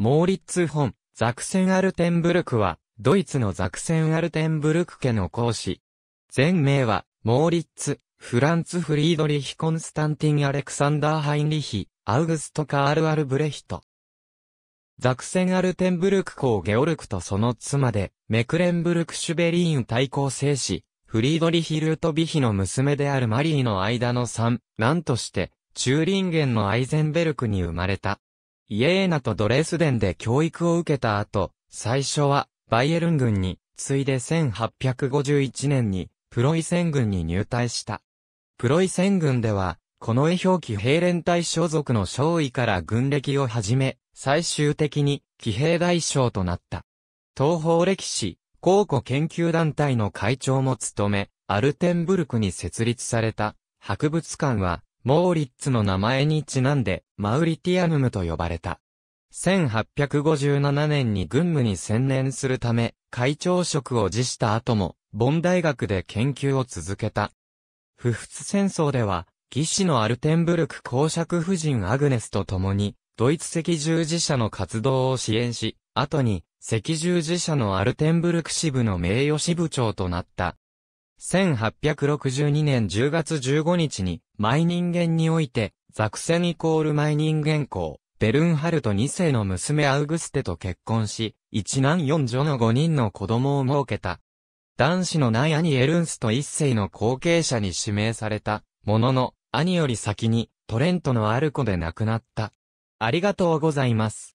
モーリッツ・フォン、ザクセン・アルテンブルクは、ドイツのザクセン・アルテンブルク家の講師。全名は、モーリッツ、フランツ・フリードリヒ・コンスタンティン・アレクサンダー・ハインリヒ、アウグスト・カール・アルブレヒト。ザクセン・アルテンブルク公ゲオルクとその妻で、メクレンブルク・シュベリーン対抗聖子、フリードリヒ・ルート・ビヒの娘であるマリーの間の3、なんとして、チューリンゲンのアイゼンベルクに生まれた。イエーナとドレースデンで教育を受けた後、最初はバイエルン軍に、次いで1851年にプロイセン軍に入隊した。プロイセン軍では、この絵表記兵連隊所属の少尉から軍歴を始め、最終的に騎兵大将となった。東方歴史、考古研究団体の会長も務め、アルテンブルクに設立された博物館は、モーリッツの名前にちなんで、マウリティアヌムと呼ばれた。1857年に軍務に専念するため、会長職を辞した後も、ボン大学で研究を続けた。不仏戦争では、義士のアルテンブルク公爵夫人アグネスと共に、ドイツ赤十字社の活動を支援し、後に、赤十字社のアルテンブルク支部の名誉支部長となった。1862年10月15日に、毎人間において、ザクセンイコールマイニン元号、ベルンハルト2世の娘アウグステと結婚し、一男四女の5人の子供を設けた。男子のない兄エルンスト1世の後継者に指名された、ものの、兄より先に、トレントのある子で亡くなった。ありがとうございます。